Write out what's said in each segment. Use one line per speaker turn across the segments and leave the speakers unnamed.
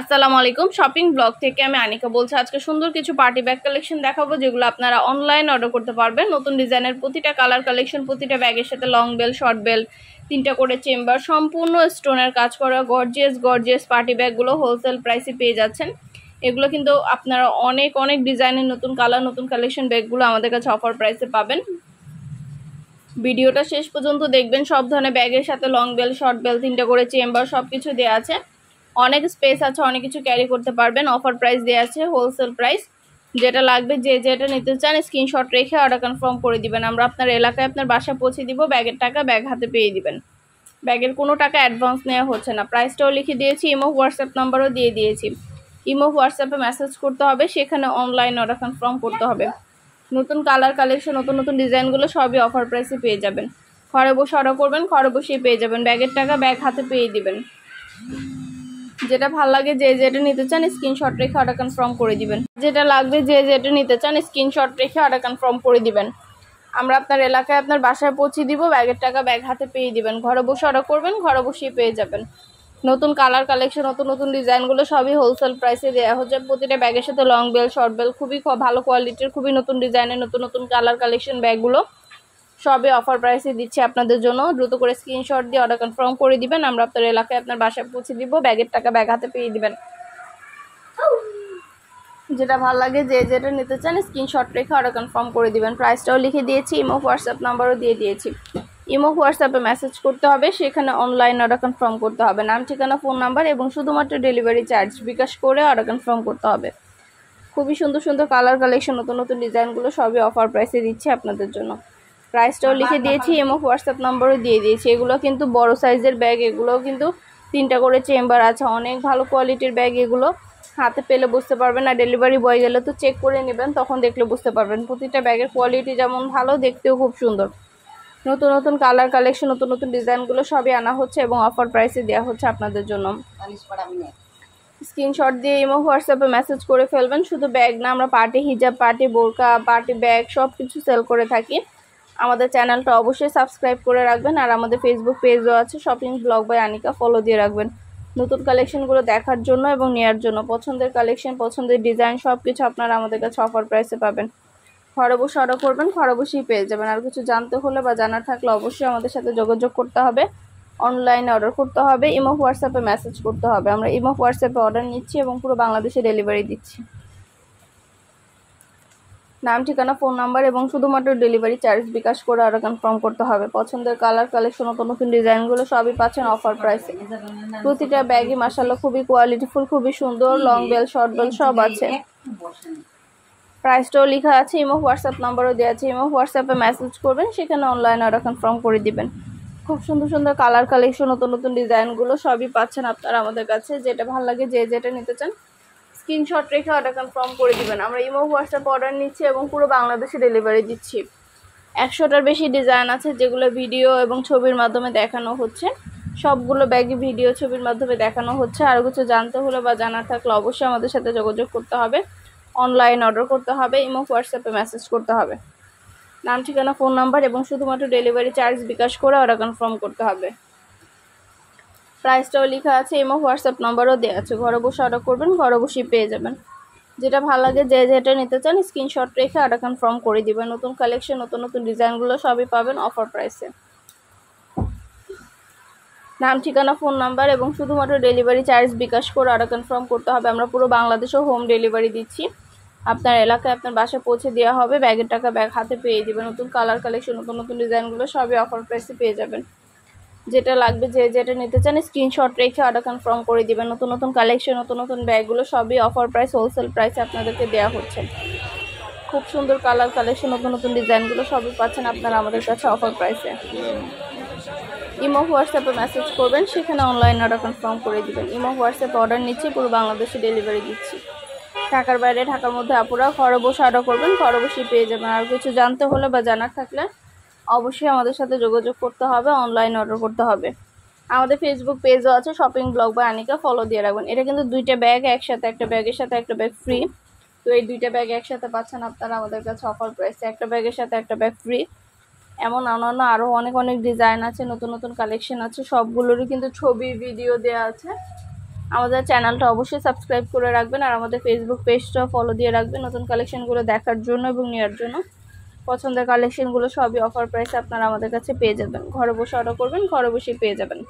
আসসালামু আলাইকুম shopping blog থেকে আমি আনিকা বলছি আজকে সুন্দর কিছু পার্টি ব্যাগ কালেকশন দেখাবো যেগুলো আপনারা অনলাইন অর্ডার করতে পারবেন নতুন ডিজাইনের প্রতিটা কালার কালেকশন প্রতিটা ব্যাগের সাথে লং বেল শর্ট বেল তিনটা করে চেম্বার সম্পূর্ণ স্টোনের কাজ করা গর্জিয়াস গর্জিয়াস পার্টি ব্যাগগুলো হোলসেল প্রাইসে পেয়ে যাচ্ছেন এগুলো কিন্তু আপনারা অনেক অনেক ডিজাইনের নতুন কালার নতুন কালেকশন ব্যাগগুলো আমাদের কাছে অফার প্রাইসে পাবেন ভিডিওটা শেষ পর্যন্ত দেখবেন সব ধরনের ব্যাগের সাথে লং বেল শর্ট বেল তিনটা করে চেম্বার সব কিছু দেওয়া আছে অনেক স্পেস আছে অনেক কিছু ক্যারি করতে পারবেন অফার প্রাইস দেওয়া আছে হোলসেল প্রাইস যেটা লাগবে যে যেটা নিতে চান স্ক্রিনশট রেখে অর্ডার কনফার্ম করে দিবেন আমরা আপনার এলাকায় আপনার বাসা পৌঁছে দিব ব্যাগের টাকা ব্যাগ হাতে পেয়ে দিবেন ব্যাগের কোনো টাকা অ্যাডভান্স নেওয়া হচ্ছে না প্রাইসটাও লিখে দিয়েছি ইমো হোয়াটসঅ্যাপ নাম্বারও দিয়ে দিয়েছি ইমো হোয়াটসঅ্যাপে মেসেজ করতে হবে সেখানে অনলাইন অর্ডার কনফার্ম করতে হবে নতুন কালার কালেকশন নতুন নতুন ডিজাইনগুলো সবই অফার প্রাইসে পেয়ে যাবেন ঘরে বসে অর্ডার করবেন ঘরে বসেই পেয়ে যাবেন ব্যাগের টাকা ব্যাগ হাতে পেয়ে দিবেন যেটা ভাল লাগে যে যেটা নিতে চান স্ক্রিনশট রেখে অর্ডার কনফার্ম করে দিবেন যেটা লাগবে যে যেটা নিতে চান স্ক্রিনশট রেখে অর্ডার কনফার্ম করে দিবেন আমরা আপনার এলাকায় আপনার বাসায় পৌঁছে দিব ব্যাগের টাকা ব্যাগ হাতে পেয়ে দিবেন ঘরে বসে অর্ডার করবেন ঘরে বসেই পেয়ে যাবেন নতুন কালার কালেকশন নতুন নতুন ডিজাইনগুলো সবই হোলসেল প্রাইসে দেওয়া হচ্ছে প্রতিটা ব্যাগের সাথে লং বেল শর্ট বেল খুবই ভালো কোয়ালিটির খুবই নতুন ডিজাইনের নতুন নতুন কালার কালেকশন ব্যাগগুলো সবে অফার প্রাইসে দিচ্ছি আপনাদের জন্য দ্রুত করে স্ক্রিনশট দিয়ে অর্ডার কনফার্ম করে দিবেন আমরা আপনার এলাকায় আপনার বাসায় পৌঁছে দিব ব্যাগের টাকা ব্যাগ হাতে পেয়ে দিবেন যেটা ভালো লাগে যে যেটা নিতে চান স্ক্রিনশট রেখে অর্ডার কনফার্ম করে দিবেন প্রাইসটাও লিখে দিয়েছি ইমো হোয়াটসঅ্যাপ নাম্বারও দিয়ে দিয়েছি ইমো হোয়াটসঅ্যাপে মেসেজ করতে হবে সেখানে অনলাইন অর্ডার কনফার্ম করতে হবে নাম ঠিকানা ফোন নাম্বার এবং শুধুমাত্র ডেলিভারি চার্জ বিকাশ করে অর্ডার কনফার্ম করতে হবে খুবই সুন্দর সুন্দর কালার কালেকশন নতুন নতুন ডিজাইনগুলো সবই অফার প্রাইসে দিচ্ছে আপনাদের জন্য প্রাইসটাও লিখে দিয়েছি এবং হোয়াটসঅ্যাপ নম্বরও দিয়ে দিয়েছি এগুলো কিন্তু বড় সাইজের ব্যাগ এগুলোও কিন্তু তিনটা করে চেম্বার আছে অনেক ভালো কোয়ালিটির ব্যাগ এগুলো হাতে পেলে বুঝতে পারবেন আর ডেলিভারি বয় গেলে তো চেক করে নেবেন তখন দেখলে বুঝতে পারবেন প্রতিটা ব্যাগের কোয়ালিটি যেমন ভালো দেখতেও খুব সুন্দর নতুন নতুন কালার কালেকশন নতুন নতুন ডিজাইনগুলো সবই আনা হচ্ছে এবং অফার প্রাইসে দেওয়া হচ্ছে আপনাদের জন্য স্ক্রিনশট দিয়ে এমো হোয়াটসঅ্যাপে মেসেজ করে ফেলবেন শুধু ব্যাগ না আমরা পার্টি হিজাব পার্টি বোরকা পার্টি ব্যাগ সব কিছু সেল করে থাকি আমাদের চ্যানেলটা অবশ্যই সাবস্ক্রাইব করে রাখবেন আর আমাদের ফেসবুক পেজও আছে shopping blog by Anika follow দিয়ে রাখবেন নতুন কালেকশনগুলো দেখার জন্য এবং নেওয়ার জন্য পছন্দের কালেকশন পছন্দের ডিজাইন সব কিছু আপনারা আমাদের কাছে অফার প্রাইসে পাবেন ঘরে অর্ডার করবেন ঘরে পেয়ে যাবেন আর কিছু জানতে হলে বা জানার থাকলে অবশ্যই আমাদের সাথে যোগাযোগ করতে হবে অনলাইনে অর্ডার করতে হবে ইমো হোয়াটসঅ্যাপে মেসেজ করতে হবে আমরা ইমো হোয়াটসঅ্যাপে অর্ডার নিচ্ছি এবং পুরো বাংলাদেশে ডেলিভারি দিচ্ছি নাম ঠিকানা ফোন নাম্বার এবং শুধুমাত্র ডেলিভারি চার্জ বিকাশ করে আরও কনফার্ম করতে হবে পছন্দের কালার কালেকশন নতুন নতুন ডিজাইনগুলো সবই পাচ্ছেন অফার প্রাইসে প্রতিটা ব্যাগই মাসাল্লাহ খুবই কোয়ালিটিফুল খুবই সুন্দর লং বেল শর্ট বেল সব আছে প্রাইসটাও লেখা আছে ইমো হোয়াটসঅ্যাপ নাম্বারও দেওয়া আছে ইমো হোয়াটসঅ্যাপে মেসেজ করবেন সেখানে অনলাইন আরও কনফার্ম করে দিবেন খুব সুন্দর সুন্দর কালার কালেকশন নতুন নতুন ডিজাইনগুলো সবই পাচ্ছেন আপনারা আমাদের কাছে যেটা ভালো লাগে যে যেটা নিতে চান স্ক্রিনশট রেখে অর্ডার কনফার্ম করে দিবেন আমরা ইমো হোয়াটসঅ্যাপ অর্ডার নিচ্ছি এবং পুরো বাংলাদেশে ডেলিভারি দিচ্ছি একশোটার বেশি ডিজাইন আছে যেগুলো ভিডিও এবং ছবির মাধ্যমে দেখানো হচ্ছে সবগুলো ব্যাগে ভিডিও ছবির মাধ্যমে দেখানো হচ্ছে আর কিছু জানতে হলে বা জানা থাকলে অবশ্যই আমাদের সাথে যোগাযোগ করতে হবে অনলাইন অর্ডার করতে হবে ইমো হোয়াটসঅ্যাপে মেসেজ করতে হবে নাম ঠিকানা ফোন নাম্বার এবং শুধুমাত্র ডেলিভারি চার্জ বিকাশ করে অর্ডার কনফার্ম করতে হবে প্রাইসটাও লেখা আছে এবং হোয়াটসঅ্যাপ নাম্বারও দেওয়া আছে ঘরে বসে অর্ডার করবেন ঘরে বসেই পেয়ে যাবেন যেটা ভালো লাগে যে যেটা নিতে চান স্ক্রিনশট রেখে অর্ডার কনফার্ম করে দিবেন নতুন কালেকশন নতুন নতুন ডিজাইনগুলো সবই পাবেন অফার প্রাইসে নাম ঠিকানা ফোন নাম্বার এবং শুধুমাত্র ডেলিভারি চার্জ বিকাশ করে অর্ডার কনফার্ম করতে হবে আমরা পুরো বাংলাদেশেও হোম ডেলিভারি দিচ্ছি আপনার এলাকায় আপনার বাসে পৌঁছে দেওয়া হবে ব্যাগের টাকা ব্যাগ হাতে পেয়ে দেবেন নতুন কালার কালেকশন নতুন নতুন ডিজাইনগুলো সবই অফার প্রাইসে পেয়ে যাবেন যেটা লাগবে যে যেটা নিতে চান স্ক্রিনশট রেখে অর্ডার কনফার্ম করে দেবেন নতুন নতুন কালেকশন নতুন নতুন ব্যাগগুলো সবই অফার প্রাইস হোলসেল প্রাইসে আপনাদেরকে দেওয়া হচ্ছে খুব সুন্দর কালার কালেকশন নতুন নতুন ডিজাইনগুলো সবই পাচ্ছেন আপনারা আমাদের কাছে অফার প্রাইসে ইমো হোয়াটসঅ্যাপে মেসেজ করবেন সেখানে অনলাইন অর্ডার কনফার্ম করে দেবেন ইমো হোয়াটসঅ্যাপে অর্ডার নিচ্ছি পুরো বাংলাদেশে ডেলিভারি দিচ্ছি ঢাকার বাইরে ঢাকার মধ্যে আপুরা ঘরে বসে অর্ডার করবেন ঘরে বসে পেয়ে যাবেন আর কিছু জানতে হলে বা জানার থাকলে অবশ্যই আমাদের সাথে যোগাযোগ করতে হবে অনলাইন অর্ডার করতে হবে আমাদের ফেসবুক পেজও আছে শপিং ব্লগ বা আনিকা ফলো দিয়ে রাখবেন এটা কিন্তু দুইটা ব্যাগ একসাথে একটা ব্যাগের সাথে একটা ব্যাগ ফ্রি তো এই দুইটা ব্যাগ একসাথে পাচ্ছেন আপনারা আমাদের কাছে অফার প্রাইসে একটা ব্যাগের সাথে একটা ব্যাগ ফ্রি এমন অন্যান্য আরও অনেক অনেক ডিজাইন আছে নতুন নতুন কালেকশন আছে সবগুলোরই কিন্তু ছবি ভিডিও দেওয়া আছে আমাদের চ্যানেলটা অবশ্যই সাবস্ক্রাইব করে রাখবেন আর আমাদের ফেসবুক পেজটাও ফলো দিয়ে রাখবেন নতুন কালেকশনগুলো দেখার জন্য এবং নেওয়ার জন্য পছন্দের কালেকশনগুলো সবই অফার প্রাইসে আপনারা আমাদের কাছে পেয়ে যাবেন ঘরে বসে অর্ডার করবেন ঘরে বসে পেয়ে যাবেন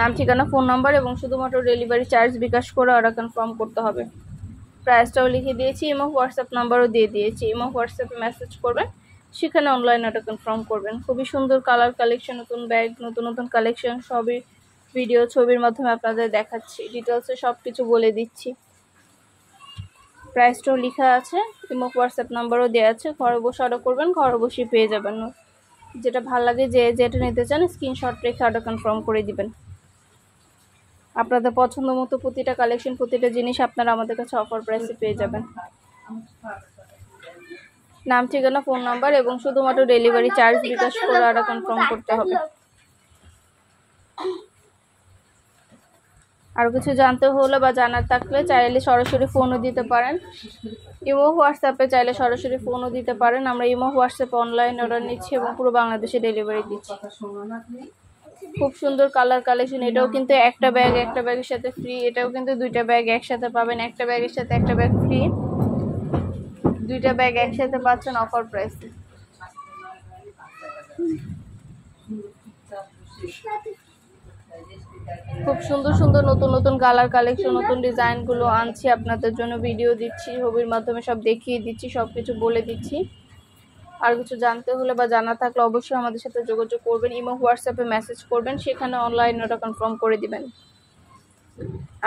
নাম ঠিকানা ফোন নাম্বার এবং শুধুমাত্র ডেলিভারি চার্জ বিকাশ করে অর্ডার কনফার্ম করতে হবে প্রাইসটাও লিখে দিয়েছি এবং হোয়াটসঅ্যাপ নাম্বারও দিয়ে দিয়েছি এবং হোয়াটসঅ্যাপে মেসেজ করবেন সেখানে অনলাইন অর্ডার কনফার্ম করবেন খুবই সুন্দর কালার কালেকশন নতুন ব্যাগ নতুন নতুন কালেকশন সবই ভিডিও ছবির মাধ্যমে আপনাদের দেখাচ্ছি ডিটেলসে সব কিছু বলে দিচ্ছি প্রাইসটাও লেখা আছে ইমো হোয়াটসঅ্যাপ নাম্বারও দেওয়া আছে ঘরে বসে অর্ডার করবেন ঘরে বসেই পেয়ে যাবেন যেটা ভাল লাগে যে যেটা নিতে চান স্ক্রিনশট রেখে অর্ডার কনফার্ম করে দিবেন আপনাদের পছন্দ মতো প্রতিটা কালেকশন প্রতিটা জিনিস আপনারা আমাদের কাছে অফার প্রাইসে পেয়ে যাবেন নাম ঠিকানা ফোন নাম্বার এবং শুধুমাত্র ডেলিভারি চার্জ বিকাশ করে অর্ডার কনফার্ম করতে হবে আরও কিছু জানতে হলো বা জানার থাকলে চাইলে সরাসরি ফোনও দিতে পারেন ইমো হোয়াটসঅ্যাপে চাইলে সরাসরি ফোনও দিতে পারেন আমরা ইমো হোয়াটসঅ্যাপে অনলাইন অর্ডার নিচ্ছি এবং পুরো বাংলাদেশে ডেলিভারি দিচ্ছি খুব সুন্দর কালার কালেকশন এটাও কিন্তু একটা ব্যাগ একটা ব্যাগের সাথে ফ্রি এটাও কিন্তু দুইটা ব্যাগ একসাথে পাবেন একটা ব্যাগের সাথে একটা ব্যাগ ফ্রি দুইটা ব্যাগ একসাথে পাচ্ছেন অফার প্রাইসে খুব সুন্দর সুন্দর নতুন নতুন কালার কালেকশন নতুন ডিজাইনগুলো আনছি আপনাদের জন্য ভিডিও দিচ্ছি ছবির মাধ্যমে সব দেখিয়ে দিচ্ছি সব কিছু বলে দিচ্ছি আর কিছু জানতে হলে বা জানা থাকলে অবশ্যই আমাদের সাথে যোগাযোগ করবেন ইমো হোয়াটসঅ্যাপে মেসেজ করবেন সেখানে অনলাইন ওটা কনফার্ম করে দিবেন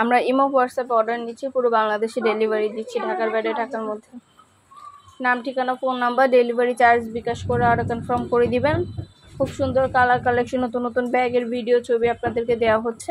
আমরা ইমো হোয়াটসঅ্যাপে অর্ডার নিচ্ছি পুরো বাংলাদেশে ডেলিভারি দিচ্ছি ঢাকার বাইরে ঢাকার মধ্যে নাম ঠিকানা phone number delivery charge bKash করে আরও কনফার্ম করে দিবেন খুব সুন্দর কালার কালেকশন নতুন নতুন ব্যাগের ভিডিও ছবি আপনাদেরকে দেওয়া হচ্ছে